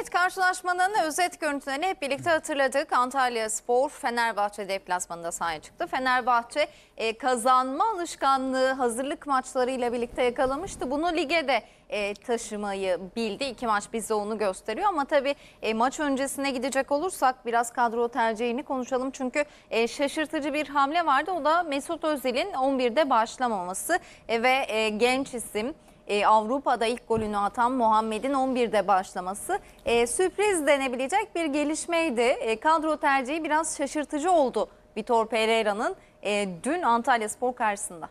Evet karşılaşmanın özet görüntülerini hep birlikte hatırladık. Antalya Spor Fenerbahçe deplasmanında sahaya çıktı. Fenerbahçe e, kazanma alışkanlığı hazırlık maçlarıyla birlikte yakalamıştı. Bunu lige de e, taşımayı bildi. İki maç bize onu gösteriyor ama tabii e, maç öncesine gidecek olursak biraz kadro tercihini konuşalım. Çünkü e, şaşırtıcı bir hamle vardı. O da Mesut Özil'in 11'de başlamaması e, ve e, genç isim e, Avrupa'da ilk golünü atan Muhammed'in 11'de başlaması e, sürpriz denebilecek bir gelişmeydi. E, kadro tercihi biraz şaşırtıcı oldu Vitor Pereira'nın e, dün Antalya Spor karşısında.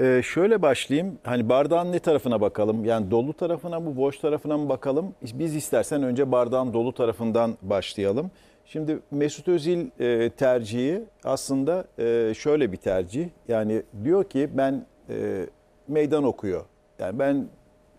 Ee, şöyle başlayayım. Hani bardağın ne tarafına bakalım? Yani dolu tarafına mı, boş tarafına mı bakalım? Biz istersen önce bardağın dolu tarafından başlayalım. Şimdi Mesut Özil e, tercihi aslında e, şöyle bir tercih. Yani diyor ki ben e, meydan okuyor yani ben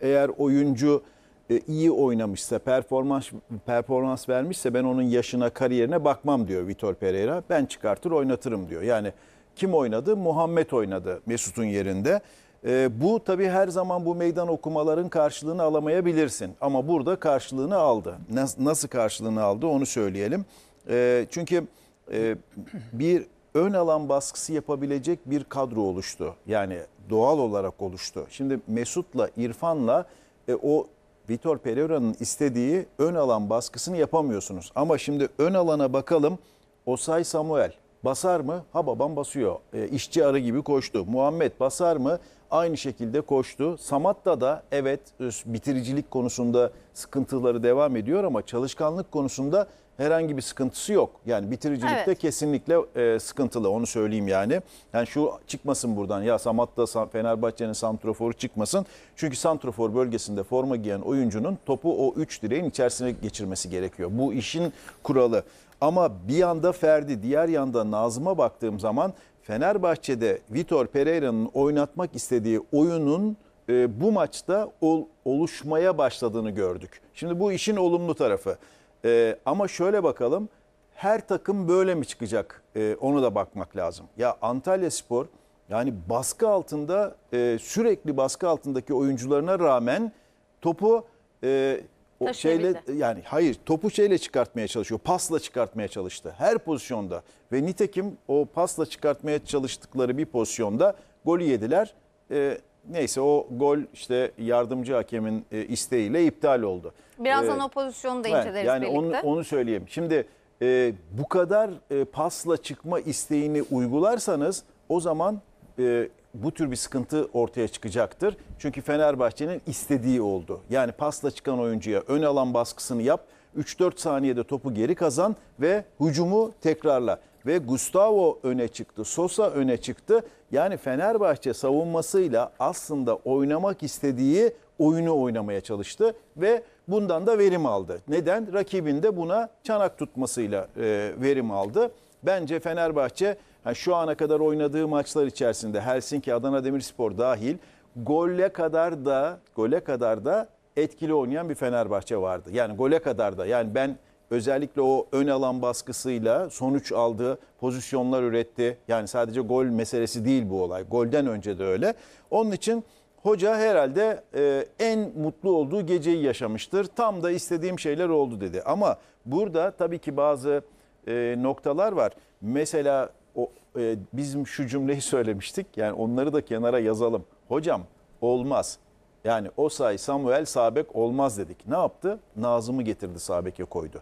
eğer oyuncu e, iyi oynamışsa, performans performans vermişse ben onun yaşına, kariyerine bakmam diyor Vitor Pereira. Ben çıkartır oynatırım diyor. Yani kim oynadı? Muhammed oynadı Mesut'un yerinde. E, bu tabii her zaman bu meydan okumaların karşılığını alamayabilirsin. Ama burada karşılığını aldı. Nasıl karşılığını aldı onu söyleyelim. E, çünkü e, bir ön alan baskısı yapabilecek bir kadro oluştu. Yani doğal olarak oluştu. Şimdi Mesut'la İrfan'la e, o Vitor Pereira'nın istediği ön alan baskısını yapamıyorsunuz. Ama şimdi ön alana bakalım. Osay Samuel basar mı? Ha babam basıyor. E, işçi arı gibi koştu. Muhammed basar mı? aynı şekilde koştu. Samatta da evet e, bitiricilik konusunda sıkıntıları devam ediyor ama çalışkanlık konusunda herhangi bir sıkıntısı yok. Yani bitiricilikte evet. kesinlikle e, sıkıntılı onu söyleyeyim yani. Yani şu çıkmasın buradan ya Samat'ta Fenerbahçe'nin santroforu çıkmasın. Çünkü santrofor bölgesinde forma giyen oyuncunun topu o 3 direğin içerisine geçirmesi gerekiyor. Bu işin kuralı. Ama bir yanda Ferdi, diğer yanda Nazım'a baktığım zaman Fenerbahçe'de Vitor Pereira'nın oynatmak istediği oyunun e, bu maçta ol, oluşmaya başladığını gördük. Şimdi bu işin olumlu tarafı. E, ama şöyle bakalım her takım böyle mi çıkacak e, onu da bakmak lazım. Ya Antalya Spor yani baskı altında e, sürekli baskı altındaki oyuncularına rağmen topu... E, o şeyle yani hayır topu şeyle çıkartmaya çalışıyor. Pasla çıkartmaya çalıştı her pozisyonda ve nitekim o pasla çıkartmaya çalıştıkları bir pozisyonda golü yediler. Ee, neyse o gol işte yardımcı hakemin e, isteğiyle iptal oldu. Birazdan ee, o pozisyonu da inceleriz yani birlikte. Onu, onu söyleyeyim. Şimdi e, bu kadar e, pasla çıkma isteğini uygularsanız o zaman e, bu tür bir sıkıntı ortaya çıkacaktır. Çünkü Fenerbahçe'nin istediği oldu. Yani pasla çıkan oyuncuya ön alan baskısını yap, 3-4 saniyede topu geri kazan ve hücumu tekrarla. Ve Gustavo öne çıktı, Sosa öne çıktı. Yani Fenerbahçe savunmasıyla aslında oynamak istediği oyunu oynamaya çalıştı ve bundan da verim aldı. Neden? Rakibin de buna çanak tutmasıyla e, verim aldı. Bence Fenerbahçe Ha, şu ana kadar oynadığı maçlar içerisinde Helsinki, Adana Demirspor dahil golle kadar da gole kadar da etkili oynayan bir Fenerbahçe vardı. Yani gole kadar da yani ben özellikle o ön alan baskısıyla sonuç aldı, pozisyonlar üretti. Yani sadece gol meselesi değil bu olay. Golden önce de öyle. Onun için hoca herhalde e, en mutlu olduğu geceyi yaşamıştır. Tam da istediğim şeyler oldu dedi. Ama burada tabii ki bazı e, noktalar var. Mesela o, e, bizim şu cümleyi söylemiştik. Yani onları da kenara yazalım. Hocam olmaz. Yani Osay Samuel Sabek olmaz dedik. Ne yaptı? Nazım'ı getirdi Sabek'e koydu.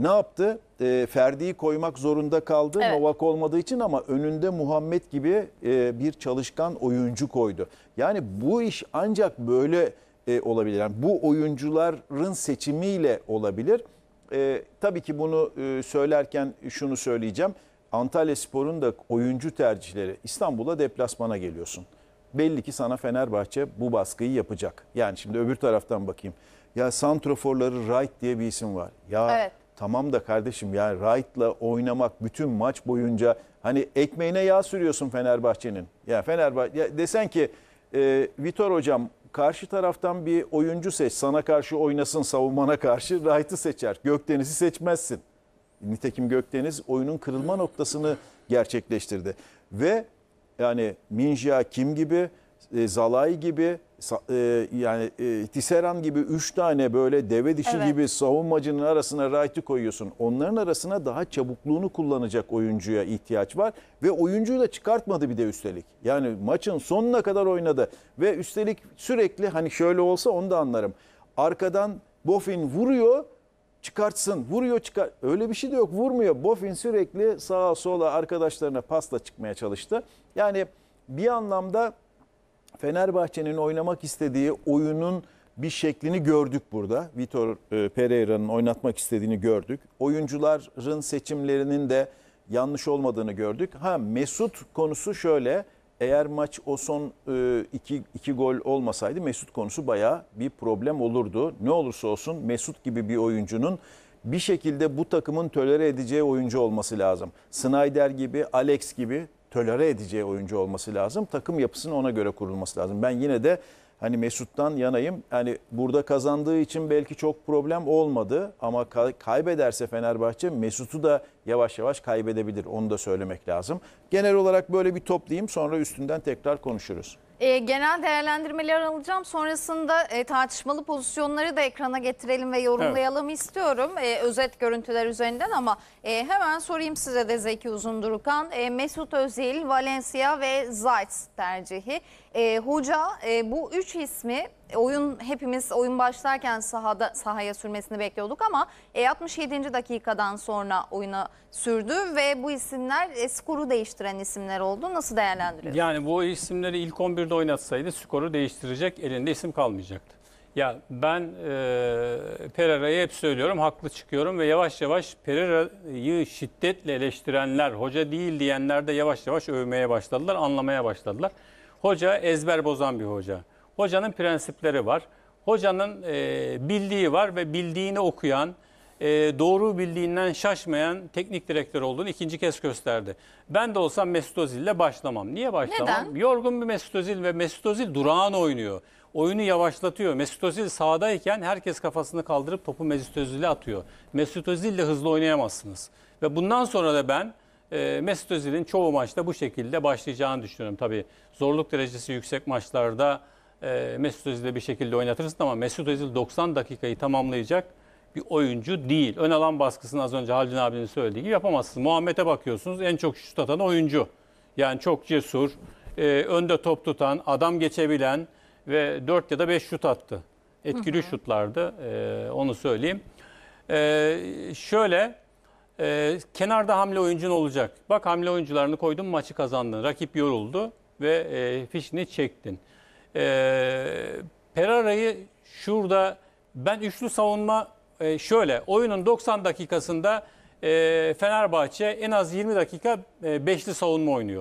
Ne yaptı? E, Ferdi'yi koymak zorunda kaldı evet. Novak olmadığı için ama önünde Muhammed gibi e, bir çalışkan oyuncu koydu. Yani bu iş ancak böyle e, olabilir. Yani bu oyuncuların seçimiyle olabilir. E, tabii ki bunu e, söylerken şunu söyleyeceğim. Antalya Spor'un da oyuncu tercihleri İstanbul'a deplasmana geliyorsun. Belli ki sana Fenerbahçe bu baskıyı yapacak. Yani şimdi öbür taraftan bakayım. Ya Santroforları Wright diye bir isim var. Ya evet. tamam da kardeşim ya Wright'la oynamak bütün maç boyunca hani ekmeğine yağ sürüyorsun Fenerbahçe'nin. Ya Fenerbahçe ya desen ki e, Vitor hocam karşı taraftan bir oyuncu seç sana karşı oynasın savunmana karşı Wright'ı seçer. Gökdeniz'i seçmezsin. Nitekim Gökdeniz oyunun kırılma noktasını gerçekleştirdi. Ve yani Minja Kim gibi, e, Zalay gibi, e, yani e, Tiseran gibi üç tane böyle deve dişi evet. gibi savunmacının arasına Wright'ı koyuyorsun. Onların arasına daha çabukluğunu kullanacak oyuncuya ihtiyaç var. Ve oyuncuyu da çıkartmadı bir de üstelik. Yani maçın sonuna kadar oynadı. Ve üstelik sürekli hani şöyle olsa onu da anlarım. Arkadan Boffin vuruyor çıkartsın, vuruyor çıkar. Öyle bir şey de yok, vurmuyor. Bofin sürekli sağa sola arkadaşlarına pasla çıkmaya çalıştı. Yani bir anlamda Fenerbahçe'nin oynamak istediği oyunun bir şeklini gördük burada. Vitor e, Pereira'nın oynatmak istediğini gördük. Oyuncuların seçimlerinin de yanlış olmadığını gördük. Ha Mesut konusu şöyle eğer maç o son e, iki, iki gol olmasaydı Mesut konusu bayağı bir problem olurdu. Ne olursa olsun Mesut gibi bir oyuncunun bir şekilde bu takımın tölere edeceği oyuncu olması lazım. Snyder gibi, Alex gibi tölere edeceği oyuncu olması lazım. Takım yapısının ona göre kurulması lazım. Ben yine de hani Mesut'tan yanayım. Yani burada kazandığı için belki çok problem olmadı ama kaybederse Fenerbahçe Mesut'u da yavaş yavaş kaybedebilir. Onu da söylemek lazım. Genel olarak böyle bir toplayayım sonra üstünden tekrar konuşuruz e, genel değerlendirmeler alacağım. Sonrasında e, tartışmalı pozisyonları da ekrana getirelim ve yorumlayalım evet. istiyorum. E, özet görüntüler üzerinden ama e, hemen sorayım size de Zeki Uzundurukan. E, Mesut Özil, Valencia ve Zayt tercihi. E, hoca e, bu üç ismi oyun hepimiz oyun başlarken sahada sahaya sürmesini bekliyorduk ama e, 67. dakikadan sonra oyuna sürdü ve bu isimler e, skoru değiştiren isimler oldu. Nasıl değerlendiriyorsunuz? Yani bu isimleri ilk 11'de oynatsaydı skoru değiştirecek elinde isim kalmayacaktı. Ya ben e, Pereira'yı hep söylüyorum, haklı çıkıyorum ve yavaş yavaş Pereira'yı şiddetle eleştirenler, hoca değil diyenler de yavaş yavaş övmeye başladılar, anlamaya başladılar. Hoca ezber bozan bir hoca. Hocanın prensipleri var. Hocanın e, bildiği var ve bildiğini okuyan, e, doğru bildiğinden şaşmayan teknik direktör olduğunu ikinci kez gösterdi. Ben de olsam Mesut Özil'le başlamam. Niye başlamam? Neden? Yorgun bir Mesut Özil ve Mesut Özil durağan oynuyor. Oyunu yavaşlatıyor. Mesut Özil sahadayken herkes kafasını kaldırıp topu Mesut Özil'e atıyor. Mesut Özil'le hızlı oynayamazsınız. Ve bundan sonra da ben e, Mesut Özil'in çoğu maçta bu şekilde başlayacağını düşünüyorum. Tabii zorluk derecesi yüksek maçlarda e, Mesut Özil'i bir şekilde oynatırsın ama Mesut Özil 90 dakikayı tamamlayacak bir oyuncu değil. Ön alan baskısını az önce Haldun abinin söylediği gibi yapamazsın. Muhammed'e bakıyorsunuz en çok şut atan oyuncu. Yani çok cesur, e, önde top tutan, adam geçebilen ve 4 ya da 5 şut attı. Etkili hı hı. şutlardı e, onu söyleyeyim. E, şöyle e, kenarda hamle oyuncun olacak. Bak hamle oyuncularını koydun maçı kazandın. Rakip yoruldu ve e, fişini çektin. E, Perara'yı şurada ben üçlü savunma e, şöyle oyunun 90 dakikasında e, Fenerbahçe en az 20 dakika e, beşli savunma oynuyor.